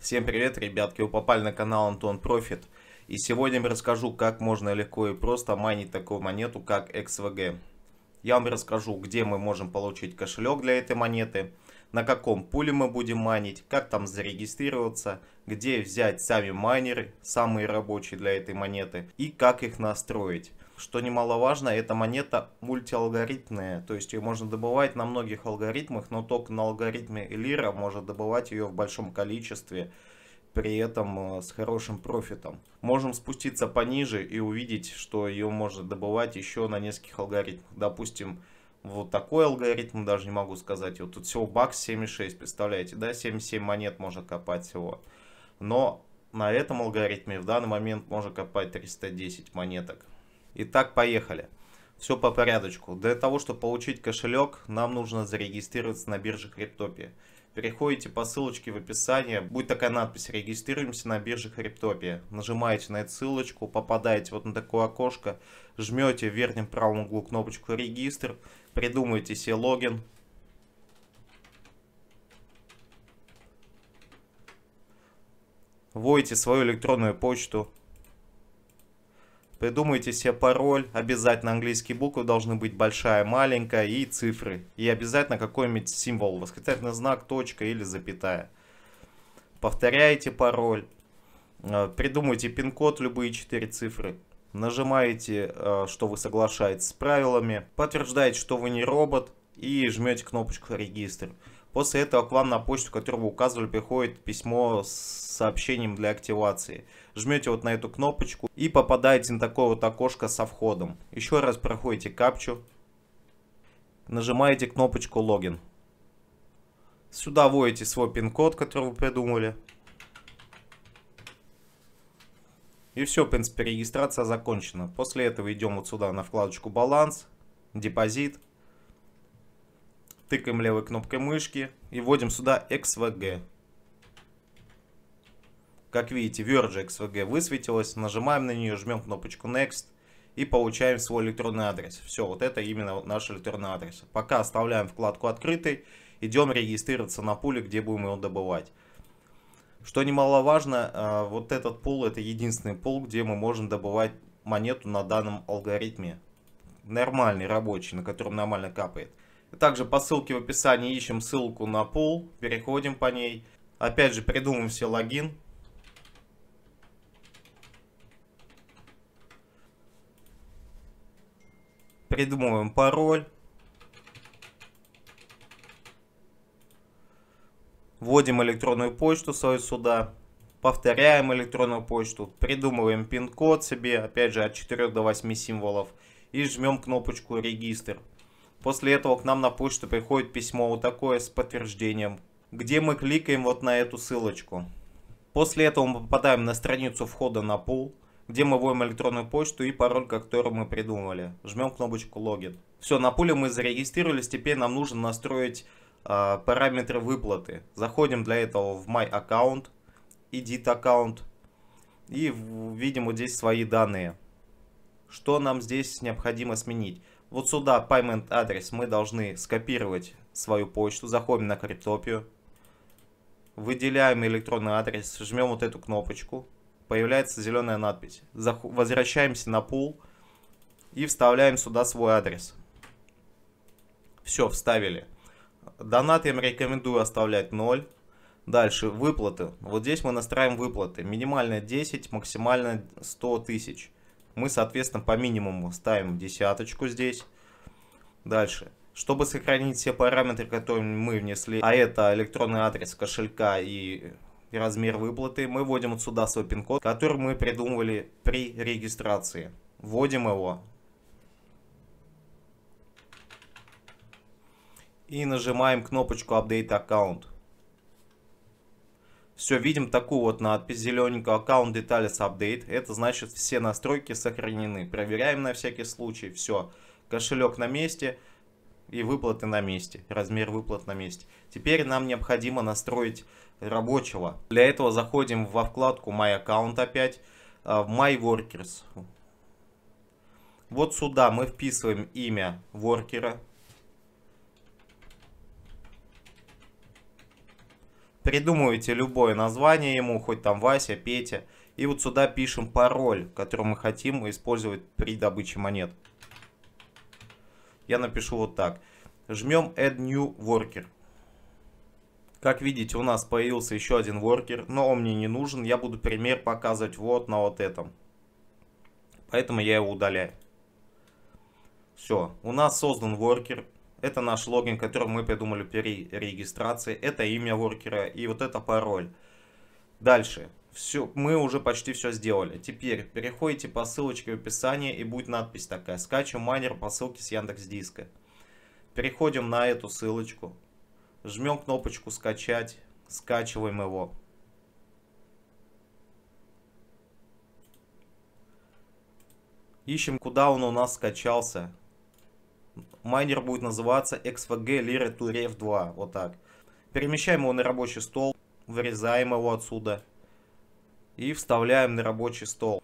Всем привет, ребятки! Вы попали на канал Антон Профит. И сегодня я вам расскажу, как можно легко и просто майнить такую монету, как XVG. Я вам расскажу, где мы можем получить кошелек для этой монеты, на каком пуле мы будем майнить, как там зарегистрироваться, где взять сами майнеры, самые рабочие для этой монеты и как их настроить. Что немаловажно, эта монета мультиалгоритмная, то есть ее можно добывать на многих алгоритмах, но только на алгоритме Элира можно добывать ее в большом количестве, при этом э, с хорошим профитом. Можем спуститься пониже и увидеть, что ее можно добывать еще на нескольких алгоритмах. Допустим, вот такой алгоритм, даже не могу сказать, вот тут всего бак 7,6, представляете, да, 7,7 монет можно копать всего. Но на этом алгоритме в данный момент можно копать 310 монеток. Итак, поехали. Все по порядочку. Для того, чтобы получить кошелек, нам нужно зарегистрироваться на бирже Криптопия. Переходите по ссылочке в описании, будет такая надпись «Регистрируемся на бирже Криптопия». Нажимаете на эту ссылочку, попадаете вот на такое окошко, жмете в верхнем правом углу кнопочку «Регистр», придумываете себе логин, вводите свою электронную почту, Придумайте себе пароль, обязательно английские буквы должны быть большая, маленькая и цифры. И обязательно какой-нибудь символ, восклицательный знак, точка или запятая. Повторяете пароль, э, придумайте пин-код, любые четыре цифры. Нажимаете, э, что вы соглашаетесь с правилами, подтверждаете, что вы не робот, и жмете кнопочку «Регистр». После этого к вам на почту, которую вы указывали, приходит письмо с сообщением для активации. Жмете вот на эту кнопочку и попадаете на такое вот окошко со входом. Еще раз проходите капчу, нажимаете кнопочку «Логин». Сюда вводите свой пин-код, который вы придумали. И все, в принципе, регистрация закончена. После этого идем вот сюда на вкладочку «Баланс», «Депозит», тыкаем левой кнопкой мышки и вводим сюда XVG. Как видите, Verge XVG высветилась, нажимаем на нее, жмем кнопочку Next и получаем свой электронный адрес. Все, вот это именно наш электронный адрес. Пока оставляем вкладку открытой, идем регистрироваться на пуле, где будем его добывать. Что немаловажно, э, вот этот пул это единственный пул, где мы можем добывать монету на данном алгоритме. Нормальный, рабочий, на котором нормально капает. Также по ссылке в описании ищем ссылку на пул, переходим по ней. Опять же придумываем все логин. Придумываем пароль. Вводим электронную почту свою сюда. Повторяем электронную почту. Придумываем пин-код себе, опять же от 4 до 8 символов. И жмем кнопочку «Регистр». После этого к нам на почту приходит письмо вот такое с подтверждением, где мы кликаем вот на эту ссылочку. После этого мы попадаем на страницу входа на пул, где мы вводим электронную почту и пароль, который мы придумали. Жмем кнопочку логин. Все, на пуле мы зарегистрировались, теперь нам нужно настроить э, параметры выплаты. Заходим для этого в My Account, Edit Account и видим вот здесь свои данные. Что нам здесь необходимо сменить? вот сюда payment адрес мы должны скопировать свою почту, заходим на криптопию, выделяем электронный адрес, жмем вот эту кнопочку, появляется зеленая надпись. Зах возвращаемся на пул и вставляем сюда свой адрес. Все, вставили. Донат я рекомендую оставлять 0. Дальше выплаты. Вот здесь мы настраиваем выплаты. Минимально 10, максимально 100 тысяч мы, соответственно, по минимуму ставим десяточку здесь. Дальше. Чтобы сохранить все параметры, которые мы внесли, а это электронный адрес кошелька и размер выплаты, мы вводим вот сюда свой пин-код, который мы придумывали при регистрации. Вводим его. И нажимаем кнопочку Update Account. Все, видим такую вот надпись зелененькую, аккаунт Details Update. Это значит все настройки сохранены. Проверяем на всякий случай, все. Кошелек на месте и выплаты на месте, размер выплат на месте. Теперь нам необходимо настроить рабочего. Для этого заходим во вкладку My Account опять, а, в My Workers. Вот сюда мы вписываем имя воркера, придумываете любое название ему, хоть там Вася, Петя, и вот сюда пишем пароль, который мы хотим использовать при добыче монет. Я напишу вот так. Жмем Add New Worker. Как видите, у нас появился еще один worker, но он мне не нужен. Я буду пример показывать вот на вот этом. Поэтому я его удаляю. Все, у нас создан worker. Это наш логин, который мы придумали при регистрации. Это имя воркера и вот это пароль. Дальше. Все, мы уже почти все сделали. Теперь переходите по ссылочке в описании и будет надпись такая. Скачиваем майнер по ссылке с Яндекс Диска. Переходим на эту ссылочку. Жмем кнопочку скачать. Скачиваем его. Ищем, куда он у нас скачался майнер будет называться XVG Lira Turef 2, вот так. Перемещаем его на рабочий стол, вырезаем его отсюда и вставляем на рабочий стол.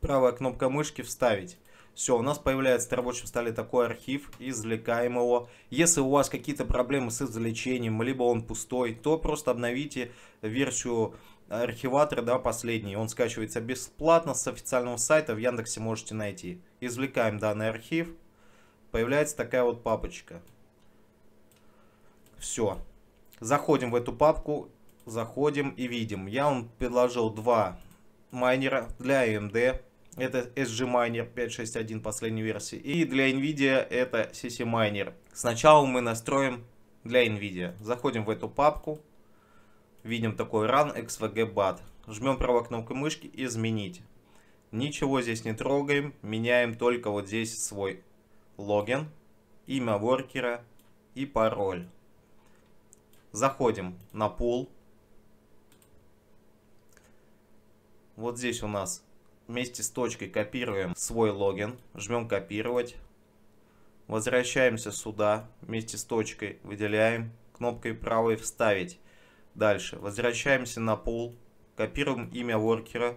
Правая кнопка мышки «Вставить». Все, у нас появляется на рабочем столе такой архив, извлекаем его. Если у вас какие-то проблемы с извлечением, либо он пустой, то просто обновите версию архиватора, да, последний. Он скачивается бесплатно с официального сайта, в Яндексе можете найти. Извлекаем данный архив появляется такая вот папочка. Все. Заходим в эту папку, заходим и видим. Я вам предложил два майнера для AMD. Это SG Miner 561 последней версии. И для NVIDIA это CC Miner. Сначала мы настроим для NVIDIA. Заходим в эту папку. Видим такой Run XVG BAT. Жмем правой кнопкой мышки «Изменить». Ничего здесь не трогаем. Меняем только вот здесь свой логин, имя воркера и пароль. Заходим на пул. Вот здесь у нас вместе с точкой копируем свой логин, жмем копировать. Возвращаемся сюда вместе с точкой, выделяем кнопкой правой вставить. Дальше возвращаемся на пул, копируем имя воркера.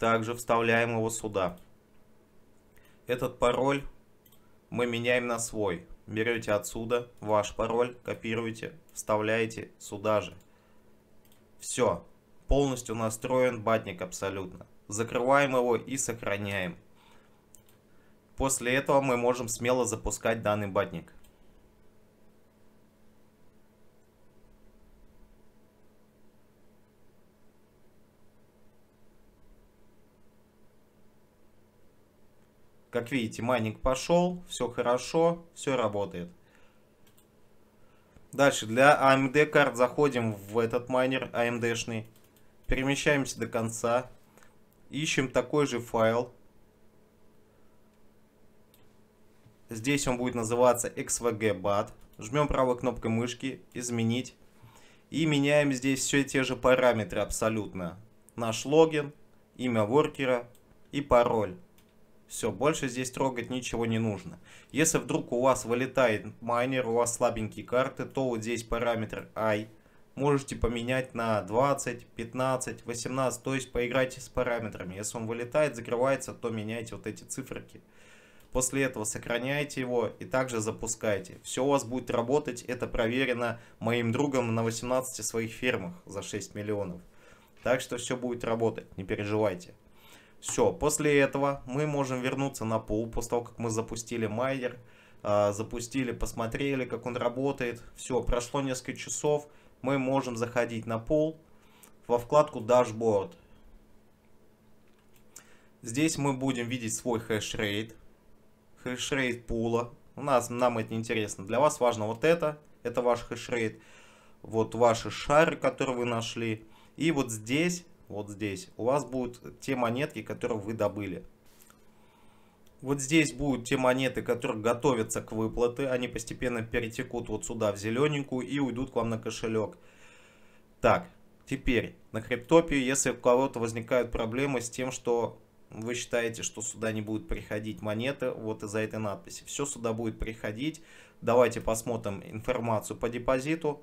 Также вставляем его сюда. Этот пароль мы меняем на свой. Берете отсюда ваш пароль, копируете, вставляете сюда же. Все. Полностью настроен батник абсолютно. Закрываем его и сохраняем. После этого мы можем смело запускать данный батник. Как видите, майнинг пошел, все хорошо, все работает. Дальше для AMD а карт заходим в этот майнер AMD-шный. А Перемещаемся до конца. Ищем такой же файл. Здесь он будет называться xvg.bat. Жмем правой кнопкой мышки «Изменить». И меняем здесь все те же параметры абсолютно. Наш логин, имя воркера и пароль. Все, больше здесь трогать ничего не нужно. Если вдруг у вас вылетает майнер, у вас слабенькие карты, то вот здесь параметр i можете поменять на 20, 15, 18, то есть поиграйте с параметрами. Если он вылетает, закрывается, то меняйте вот эти циферки. После этого сохраняйте его и также запускайте. Все у вас будет работать, это проверено моим другом на 18 своих фермах за 6 миллионов. Так что все будет работать, не переживайте. Все, после этого мы можем вернуться на пул, после того, как мы запустили майнер, а, запустили, посмотрели, как он работает. Все, прошло несколько часов, мы можем заходить на пул во вкладку Dashboard. Здесь мы будем видеть свой хешрейт, хешрейт пула. У нас, нам это не интересно. Для вас важно вот это, это ваш хешрейт, вот ваши шары, которые вы нашли. И вот здесь вот здесь, у вас будут те монетки, которые вы добыли. Вот здесь будут те монеты, которые готовятся к выплаты. Они постепенно перетекут вот сюда в зелененькую и уйдут к вам на кошелек. Так, теперь на криптопию, если у кого-то возникают проблемы с тем, что вы считаете, что сюда не будут приходить монеты, вот из-за этой надписи. Все сюда будет приходить. Давайте посмотрим информацию по депозиту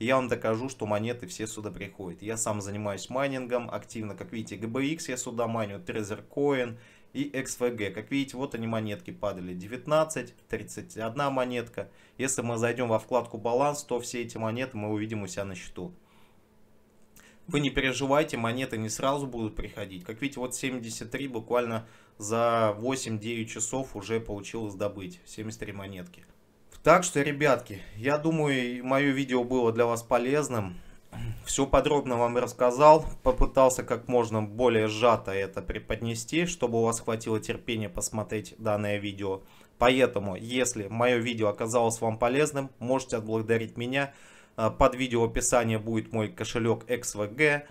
я вам докажу, что монеты все сюда приходят. Я сам занимаюсь майнингом активно. Как видите, GBX я сюда майню, Trezor Coin и XVG. Как видите, вот они монетки падали. 19, 31 монетка. Если мы зайдем во вкладку баланс, то все эти монеты мы увидим у себя на счету. Вы не переживайте, монеты не сразу будут приходить. Как видите, вот 73 буквально за 8-9 часов уже получилось добыть. 73 монетки. Так что, ребятки, я думаю, мое видео было для вас полезным. Все подробно вам рассказал, попытался как можно более сжато это преподнести, чтобы у вас хватило терпения посмотреть данное видео. Поэтому, если мое видео оказалось вам полезным, можете отблагодарить меня. Э, под видео описание будет мой кошелек XVG.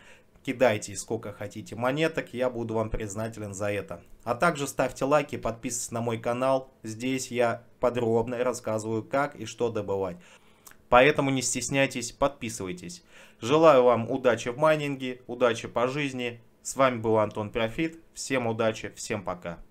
Кидайте сколько хотите монеток, я буду вам признателен за это. А также ставьте лайки, подписывайтесь на мой канал. Здесь я подробно рассказываю, как и что добывать. Поэтому не стесняйтесь, подписывайтесь. Желаю вам удачи в майнинге, удачи по жизни. С вами был Антон Профит. Всем удачи, всем пока.